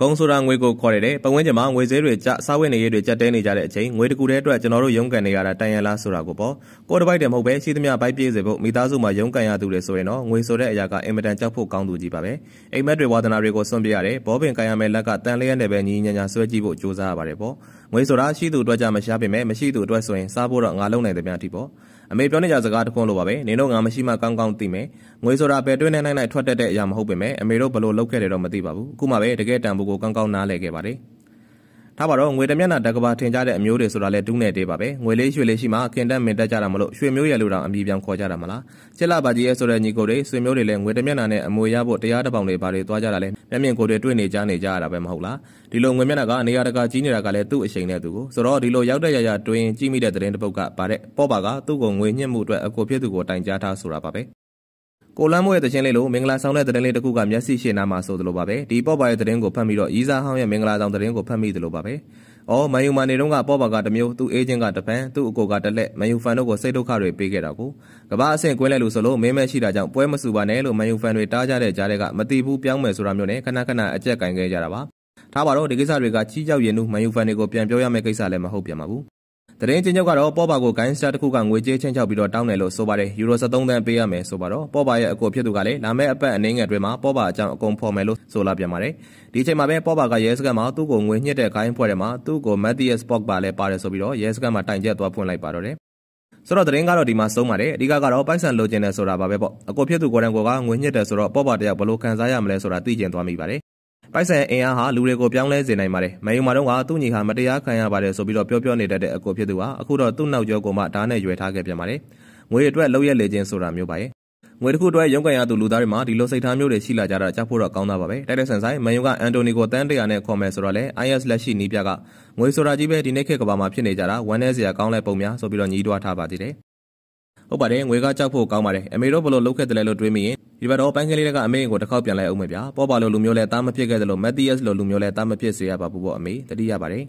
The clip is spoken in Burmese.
။ဂုံဆိုတာငွေကိုခေါ်ရတဲ့ပတ်ဝန်းကျင်မှာငွေဈေးတွေကျစားဝတ်နေရေးတွေကျတဲနေကြတဲ့အချိန်ငွေတကူတဲ့အတွက်ကျွန်တော်တို့ရုန်းကန်နေရတာတန်ရလားဆိုတာကိုပေါ့။ကိုယ်တစ်ပိုက်တည်းမဟုတ်ပဲရှိသမျှဘိုက်ပြည့်စေဖို့မိသားစုမှာရုန်းကန်ရသူတွေဆိုရင်တော့ငွေဆိုတဲ့အရာကအင်မတန်ကြောက်ဖို့ကောင်းသူကြီးပါပဲ။အိမ်မက်တွေဝါသနာတွေကိုစွန့်ပြရတယ်။ဘောပင်ကန်ရမယ်လက်ကတန်လျက်နဲ့ပဲညီညာညာဆွဲကြည့်ဖို့ကြိုးစားရပါတယ်ပေါ့။ငွေဆိုတာရှိသူအတွက်ကြမရှားပေမဲ့မရှိသူအတွက်ဆိုရင်စားဖို့တော့ငါလုံနိုင်တဲ့များတိပေါ့။အမေပြောနေကြစကားတခွန်းလိုပါပဲနင်တို့ငါမရှိမှကောင်းကောင်းသိမယ်ငွေဆိုတာဘယ်တွင်းနဲ့နိုင်နိုင်ထွက်တတ်တဲ့အရာမဟုတ်ပေမဲ့အမေတို့ဘလို့လောက်ခဲ့တယ်တော့မသိပါဘူးအခုမှပဲတကယ်တန်ဖိုးကိုကောင်းကောင်းနားလည်ခဲ့ပါတယ်ထားပါတော့ငွေတမျက်နှာတကဘာထင်ကြတဲ့အမျိုးတွေဆိုတာလဲတူးနယ်တေးပါပဲငွေလေးရွှေလေးရှိမှခင်တက်မင်တက်ကြတာမလို့ရွှေမျိုးရလို့တောင်အမိပြန်ခေါ်ကြတာမလားချစ်လာပါကြီးရဲ့ဆိုတဲ့ညီကိုတွေဆွေမျိုးတွေလဲငွေတမျက်နှာနဲ့အမွေရဖို့တရားတပောင်တွေဘာတွေသွားကြတာလဲမျက်မြင်ကိုတွေတွေ့နေကြနေကြရတာပဲမဟုတ်လားဒီလိုငွေမျက်နှာကနေရာတကာကြီးနေတာကလည်းသူ့အရှိန်နဲ့သူကိုဆိုတော့ဒီလိုရောက်တဲ့ရရတွင်ကြီးမိတဲ့တဲ့တဲ့ပုတ်ကပါတဲ့ပေါ်ပါကသူ့ကိုငွေညှစ်မှုအတွက်အကိုဖြစ်သူကိုတိုင်ကြားထားဆိုတာပါပဲကိုလမ်းမိုးရဲ့တခြင်းလေးလို့မင်္ဂလာဆောင်တဲ့သတင်းလေးတစ်ခုကမျက်စိရှေ့နားမှာဆိုသလိုပါပဲဒီပော့ပါရဲ့သတင်းကိုဖတ်ပြီးတော့ရီစာဟောင်းရဲ့မင်္ဂလာဆောင်သတင်းကိုဖတ်မိသလိုပါပဲ။အော်မန်ယူမာနေတုန်းကပော့ပါကတမျိုးသူ့အေဂျင့်ကတပန်သူ့အကိုကတလက်မန်ယူဖန်တို့ကိုစိတ်ဒုက္ခတွေပေးခဲ့တာကိုကမ္ဘာအဆင့်ကွင်းလဲလို့ဆိုလို့မင်းမဲရှိတာကြောင့်ပွဲမစုပါနဲ့လို့မန်ယူဖန်တွေတားကြတဲ့ကြားတွေကမတိဘူးပြောင်းမယ်ဆိုတာမျိုးနဲ့ခဏခဏအကြက်ကင်ခဲ့ကြတာပါ။ထားပါတော့ဒီကိစ္စတွေကကြီးကြောက်ရင်နူမန်ယူဖန်တွေကိုပြန်ပြောရမယ့်ကိစ္စလည်းမဟုတ်ပြန်ပါဘူး။တရင်ချင်းချုပ်ကတော့ပေါ်ပါကိုဂိုင်းစတာတစ်ခုကငွေကြေးချင်းချောက်ပြီးတော့တောင်းတယ်လို့ဆိုပါတယ်။ယူရို73သန်းပေးရမယ်ဆိုပါတော့ပေါ်ပါရဲ့အကိုဖြစ်သူကလည်းလာမယ့်အပတ်အနည်းငယ်တွင်မှာပေါ်ပါအကြောင်းအကုန်ဖော်မယ်လို့ဆိုလာပြန်ပါတယ်။ဒီအချိန်မှာပဲပေါ်ပါကရဲစခန်းမှာသူ့ကိုငွေညှစ်တဲ့ဂိုင်းဖွဲ့ထဲမှာသူ့ကိုမတ်တီယက်စ်ပေါ့ဘာလည်းပါတယ်ဆိုပြီးတော့ရဲစခန်းမှာတိုင်ကျက်သွားဖွင့်လိုက်ပါတော့တယ်။ဆိုတော့သတင်းကတော့ဒီမှာဆုံးပါတယ်အဓိကကတော့ပိုက်ဆံလိုချင်တယ်ဆိုတာပါပဲပေါ့အကိုဖြစ်သူကိုရန်ကိုကငွေညှစ်တယ်ဆိုတော့ပေါ့ပါတယောက်ဘယ်လိုခံစားရမလဲဆိုတာသိကျင်သွားမိပါတယ်ပိုက်ဆံအင်အားဟာလူတွေကိုပြောင်းလဲစေနိုင်ပါတယ်။မန်ယူမှာတော့ကသူ့ညီဟာမတရားခံရပါတယ်ဆိုပြီးတော့ပြောပြောနေတတ်တဲ့အကိုဖြစ်သူဟာအခုတော့သူ့နောက်ကျောကိုမှဓာတ်နဲ့ရွယ်ထားခဲ့ပြန်ပါတယ်။ငွေအတွက်လောက်ရလေခြင်းဆိုတာမျိုးပါရဲ့။ငွေတစ်ခုအတွက်ရုန်းကန်ရသူလူသားတွေမှာဒီလိုစိတ်ထားမျိုးတွေရှိလာကြတာကြောက်ဖို့တော့ကောင်းတာပါပဲ။တိုက်တဲ့ဆန်ဆိုင်မန်ယူကအန်တိုနီကိုတန်းတရာနဲ့ခေါ်မယ်ဆိုတော့လေ IS လက်ရှိနီးပြကငွေဆိုတာကြီးပဲဒီနေ့ခေတ်ကဘာမှာဖြစ်နေကြတာဝမ်းနည်းစရာကောင်းတဲ့ပုံများဆိုပြီးတော့ညီးတွားထားပါသေးတယ်။ဟုတ်ပါတယ်ငွေကကြောက်ဖို့ကောင်းပါတယ်အမေတို့ဘလို့လုတ်ခဲ့တယ်လဲလို့တွေးမိရင်ဒီဘက်တော့ပိုင်းကလေးလက်ကအမေကိုတစ်ခေါက်ပြန်လိုက်အောင်မယ်ဗျာပေါ်ပါလို့လူမျိုးလဲတားမဖြစ်ခဲ့တယ်လို့မက်တီးယပ်လိုလူမျိုးလဲတားမဖြစ်စေရပါဘူးပေါ့အမေတတိယပါတယ်